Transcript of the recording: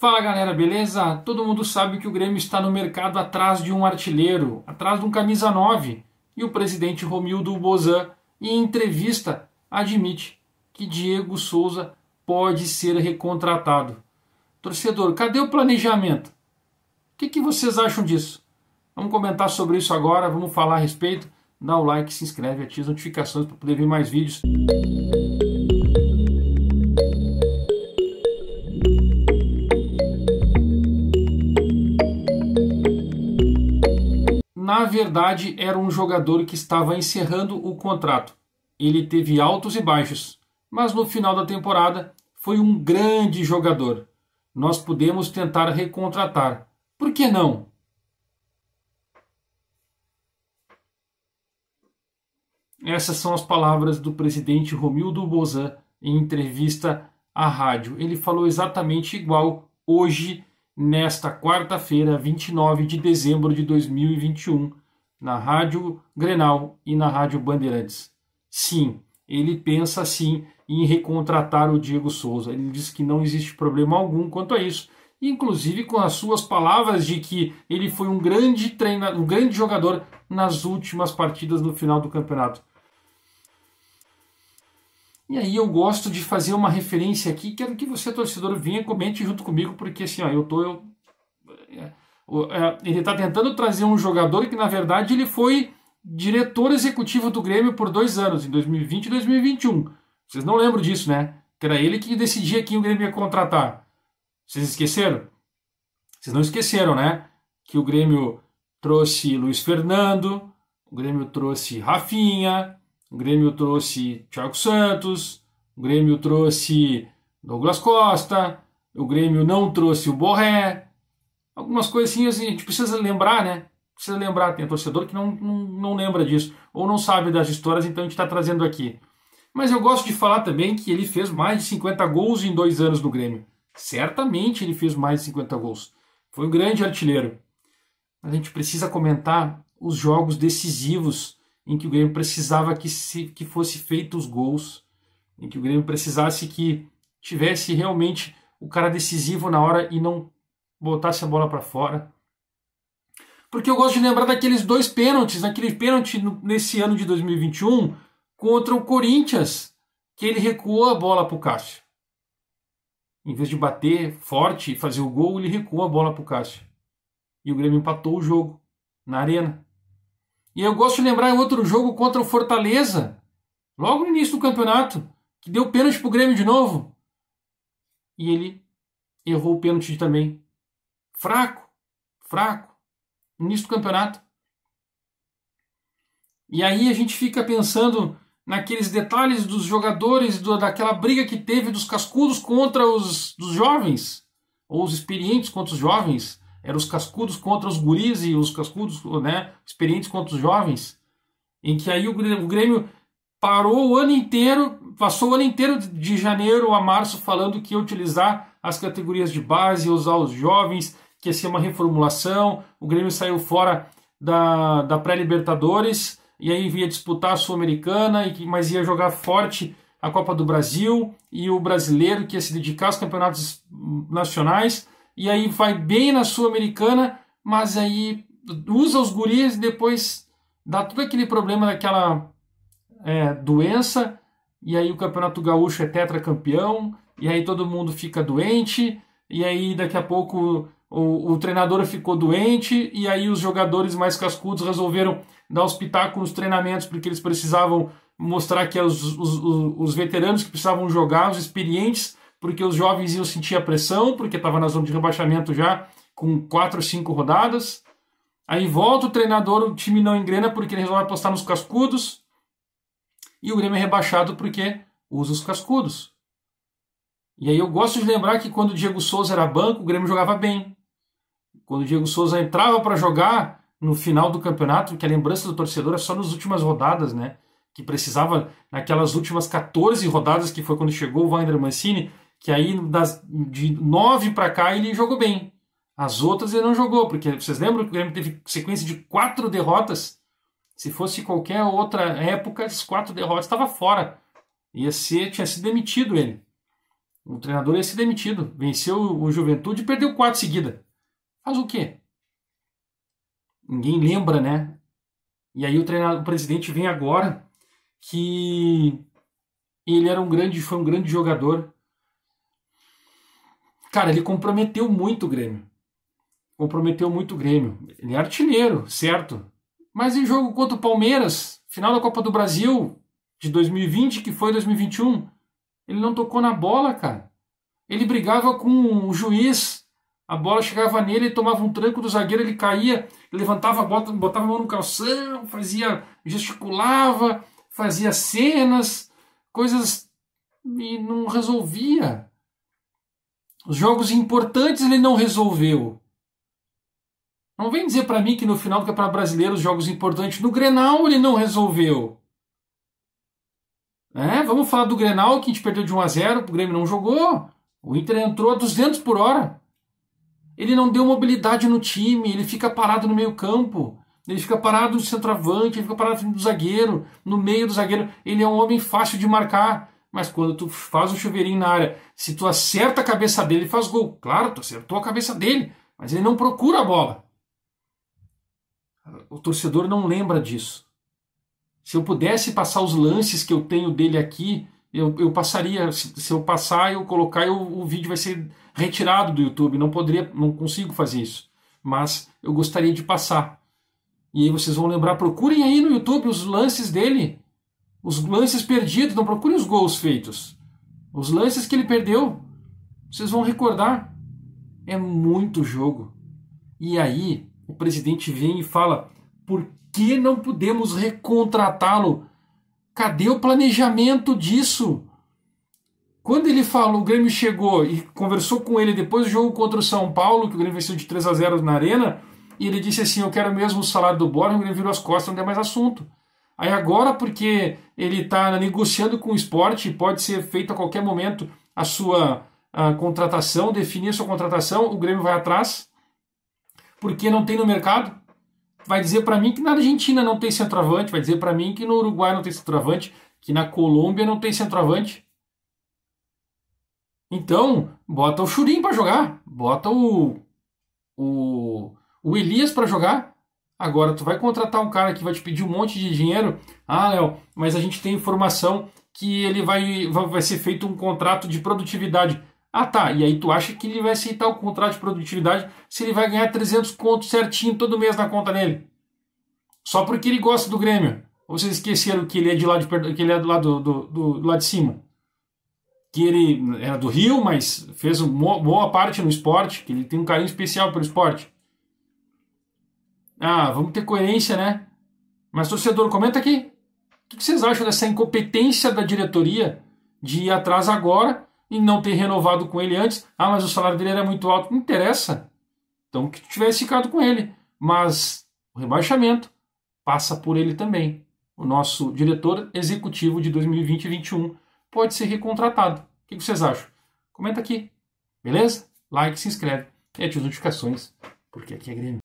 Fala galera, beleza? Todo mundo sabe que o Grêmio está no mercado atrás de um artilheiro, atrás de um camisa 9. E o presidente Romildo Bozan, em entrevista, admite que Diego Souza pode ser recontratado. Torcedor, cadê o planejamento? O que, que vocês acham disso? Vamos comentar sobre isso agora, vamos falar a respeito. Dá o like, se inscreve, ativa as notificações para poder ver mais vídeos. na verdade, era um jogador que estava encerrando o contrato. Ele teve altos e baixos, mas no final da temporada foi um grande jogador. Nós podemos tentar recontratar. Por que não? Essas são as palavras do presidente Romildo Bozan em entrevista à rádio. Ele falou exatamente igual hoje nesta quarta-feira, 29 de dezembro de 2021, na Rádio Grenal e na Rádio Bandeirantes. Sim, ele pensa sim em recontratar o Diego Souza. Ele diz que não existe problema algum quanto a isso. Inclusive com as suas palavras de que ele foi um grande treinador, um grande jogador nas últimas partidas do final do campeonato. E aí eu gosto de fazer uma referência aqui, quero que você, torcedor, venha comente junto comigo, porque assim, ó, eu tô. Eu, é, é, ele está tentando trazer um jogador que, na verdade, ele foi diretor executivo do Grêmio por dois anos, em 2020 e 2021. Vocês não lembram disso, né? Que era ele que decidia quem o Grêmio ia contratar. Vocês esqueceram? Vocês não esqueceram, né? Que o Grêmio trouxe Luiz Fernando, o Grêmio trouxe Rafinha, o Grêmio trouxe Thiago Santos, o Grêmio trouxe Douglas Costa, o Grêmio não trouxe o Borré. Algumas coisinhas assim, a gente precisa lembrar, né? Precisa lembrar, tem torcedor que não, não, não lembra disso, ou não sabe das histórias, então a gente está trazendo aqui. Mas eu gosto de falar também que ele fez mais de 50 gols em dois anos no Grêmio. Certamente ele fez mais de 50 gols. Foi um grande artilheiro. Mas a gente precisa comentar os jogos decisivos em que o Grêmio precisava que, se, que fosse feito os gols, em que o Grêmio precisasse que tivesse realmente o cara decisivo na hora e não botasse a bola para fora. Porque eu gosto de lembrar daqueles dois pênaltis, naquele pênalti nesse ano de 2021 contra o Corinthians, que ele recuou a bola para o Cássio. Em vez de bater forte e fazer o gol, ele recuou a bola para o Cássio. E o Grêmio empatou o jogo na arena. E eu gosto de lembrar em outro jogo contra o Fortaleza, logo no início do campeonato, que deu pênalti pro Grêmio de novo. E ele errou o pênalti também. Fraco, fraco. No início do campeonato. E aí a gente fica pensando naqueles detalhes dos jogadores, do, daquela briga que teve dos cascudos contra os dos jovens, ou os experientes contra os jovens eram os cascudos contra os guris e os cascudos né, experientes contra os jovens, em que aí o Grêmio parou o ano inteiro, passou o ano inteiro de janeiro a março falando que ia utilizar as categorias de base, usar os jovens, que ia ser uma reformulação, o Grêmio saiu fora da, da pré-libertadores, e aí ia disputar a Sul-Americana, mas ia jogar forte a Copa do Brasil e o brasileiro que ia se dedicar aos campeonatos nacionais e aí vai bem na Sul-Americana, mas aí usa os guris e depois dá tudo aquele problema daquela é, doença, e aí o Campeonato Gaúcho é tetracampeão, e aí todo mundo fica doente, e aí daqui a pouco o, o treinador ficou doente, e aí os jogadores mais cascudos resolveram dar os pitacos nos treinamentos, porque eles precisavam mostrar que os, os, os veteranos que precisavam jogar, os experientes, porque os jovens iam sentir a pressão, porque estava na zona de rebaixamento já com quatro ou cinco rodadas. Aí volta o treinador, o time não engrena porque ele resolve apostar nos cascudos. E o Grêmio é rebaixado porque usa os cascudos. E aí eu gosto de lembrar que quando o Diego Souza era banco, o Grêmio jogava bem. Quando o Diego Souza entrava para jogar no final do campeonato, que a lembrança do torcedor é só nas últimas rodadas, né? Que precisava, naquelas últimas 14 rodadas que foi quando chegou o Wander Mancini, que aí das, de nove para cá ele jogou bem. As outras ele não jogou, porque vocês lembram que o Grêmio teve sequência de quatro derrotas? Se fosse qualquer outra época, as quatro derrotas estava fora. Ia ser, tinha sido demitido ele. O treinador ia ser demitido. Venceu o Juventude e perdeu quatro seguida. Faz o quê? Ninguém lembra, né? E aí o, treinador, o presidente vem agora que ele era um grande, foi um grande jogador, Cara, ele comprometeu muito o Grêmio. Comprometeu muito o Grêmio. Ele é artilheiro, certo? Mas em jogo contra o Palmeiras, final da Copa do Brasil de 2020, que foi 2021, ele não tocou na bola, cara. Ele brigava com o juiz, a bola chegava nele, ele tomava um tranco do zagueiro, ele caía, levantava a bola, botava a mão no calção, fazia, gesticulava, fazia cenas, coisas e não resolvia. Os jogos importantes ele não resolveu. Não vem dizer para mim que no final, porque é para brasileiro, os jogos importantes no Grenal ele não resolveu. É, vamos falar do Grenal, que a gente perdeu de 1 a 0 o Grêmio não jogou. O Inter entrou a 200 por hora. Ele não deu mobilidade no time, ele fica parado no meio campo. Ele fica parado no centroavante, ele fica parado no zagueiro, no meio do zagueiro. Ele é um homem fácil de marcar. Mas quando tu faz o chuveirinho na área, se tu acerta a cabeça dele, faz gol. Claro, tu acertou a cabeça dele, mas ele não procura a bola. O torcedor não lembra disso. Se eu pudesse passar os lances que eu tenho dele aqui, eu, eu passaria. Se, se eu passar, eu colocar, eu, o vídeo vai ser retirado do YouTube. Não poderia, não consigo fazer isso. Mas eu gostaria de passar. E aí vocês vão lembrar, procurem aí no YouTube os lances dele. Os lances perdidos, não procurem os gols feitos. Os lances que ele perdeu, vocês vão recordar. É muito jogo. E aí, o presidente vem e fala: por que não podemos recontratá-lo? Cadê o planejamento disso? Quando ele falou, o Grêmio chegou e conversou com ele depois do jogo contra o São Paulo, que o Grêmio venceu de 3 a 0 na Arena, e ele disse assim: Eu quero mesmo o salário do Borja, o Grêmio virou as costas, não tem mais assunto. Aí agora, porque ele está negociando com o esporte, pode ser feito a qualquer momento a sua a contratação, definir a sua contratação, o Grêmio vai atrás, porque não tem no mercado. Vai dizer para mim que na Argentina não tem centroavante, vai dizer para mim que no Uruguai não tem centroavante, que na Colômbia não tem centroavante. Então, bota o Churim para jogar, bota o, o, o Elias para jogar, Agora, tu vai contratar um cara que vai te pedir um monte de dinheiro. Ah, Léo, mas a gente tem informação que ele vai, vai ser feito um contrato de produtividade. Ah, tá. E aí tu acha que ele vai aceitar o contrato de produtividade se ele vai ganhar 300 contos certinho todo mês na conta dele? Só porque ele gosta do Grêmio. Ou vocês esqueceram que ele é de lá de que ele é do lado do, do, do lado de cima? Que ele era do Rio, mas fez uma boa parte no esporte, que ele tem um carinho especial pelo esporte. Ah, vamos ter coerência, né? Mas, torcedor, comenta aqui. O que vocês acham dessa incompetência da diretoria de ir atrás agora e não ter renovado com ele antes? Ah, mas o salário dele era muito alto. Não interessa. Então, que tivesse ficado com ele. Mas o rebaixamento passa por ele também. O nosso diretor executivo de 2020 e 2021 pode ser recontratado. O que vocês acham? Comenta aqui. Beleza? Like, se inscreve e ativa as notificações, porque aqui é Grêmio.